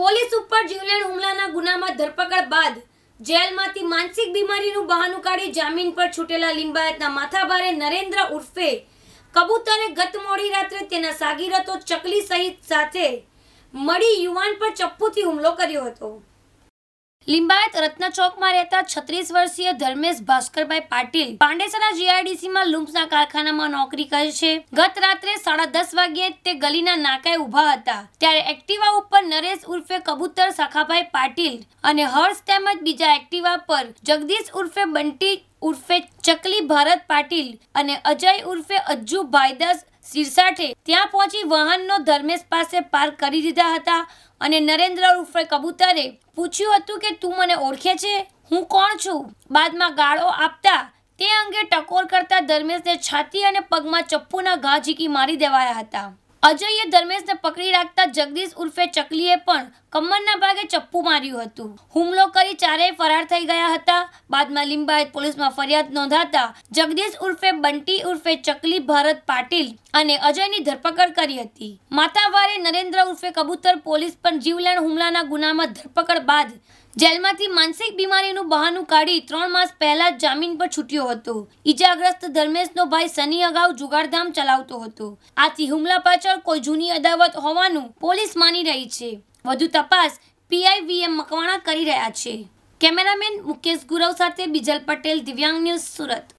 police ઉપર જીવલેણ હુમલાના ગુનામાં ધરપકડ બાદ જેલમાંથી માનસિક બીમારીનું બહાનું કાઢી જામીન પર છૂટેલા લિંબાયતના માથાભારે નરેન્દ્ર ઉર્ફે કબૂતરે ગત મોડી રાત્રે તેના સાગીરતો ચકલી સહિત સાથે મળી યુવાન પર ચપ્પુથી હુમલો કર્યો હતો લિંબાયત રત્નચોકમાં રહેતા છત્રીસ વર્ષીય ધર્મેશ ભાસ્કરભાઈ પાટીલ પાંડેસરા જીઆઈડીસીમાં લુમ્સના કારખાનામાં નોકરી કરે છે ગત રાત્રે સાડા દસ વાગ્યે તે ગલીના નાકાએ ઊભા હતા ત્યારે એક્ટિવા ઉપર નરેશ ઉર્ફે કબૂતર સખાભાઈ પાટીલ અને હર્ષ તેમજ બીજા એક્ટિવા પર જગદીશ ઉર્ફે બંટી ઉર્ફે ચકલી ભારત પાટીલ અને અજય ઉર્ફે અજ્જુ ભાઈદાસ સિરસાઠે ત્યાં પહોંચી વાહનનો ધર્મેશ પાસે પાર્ક કરી દીધા હતા અને નરેન્દ્ર ઉર્ફે કબૂતરે પૂછ્યું હતું કે તું મને ઓળખે છે હું કોણ છું બાદમાં ગાળો આપતા તે અંગે ટકોર કરતા ધર્મેશને છાતી અને પગમાં ચપ્પુના ઘા ઝીકી મારી દેવાયા હતા અજયે ધર્મેશને પકડી રાખતા જગદીશ ઉર્ફે ચકલીએ પણ કમરના ભાગે ચપ્પુ માર્યું હતું હુમલો કરી ચારેય ફરાર થઈ ગયા હતા બાદમાં લિંબાયત પોલીસમાં ફરિયાદ નોંધાતા જગદીશ ઉર્ફે બંટી ઉર્ફે ચકલી ભારત પાટીલ અને અજયની ધરપકડ કરી હતી માતાવારે નરેન્દ્ર ઉર્ફે કબૂતર પોલીસ પણ જીવલેણ હુમલાના ગુનામાં ધરપકડ બાદ જેલમાંથી માનસિક બીમારીનું બહાનું કાઢી ત્રણ માસ પહેલા જામીન પર છૂટ્યો હતો ઈજાગ્રસ્ત ધર્મેશનો ભાઈ સની અગાઉ જુગારધામ ચલાવતો હતો આથી હુમલા પાછળ કોઈ જૂની અદાવત હોવાનું પોલીસ માની રહી છે વધુ તપાસ પીઆઈ મકવાણા કરી રહ્યા છે કેમેરામેન મુકેશ ગુરવ સાથે બિજલ પટેલ દિવ્યાંગ ન્યૂઝ સુરત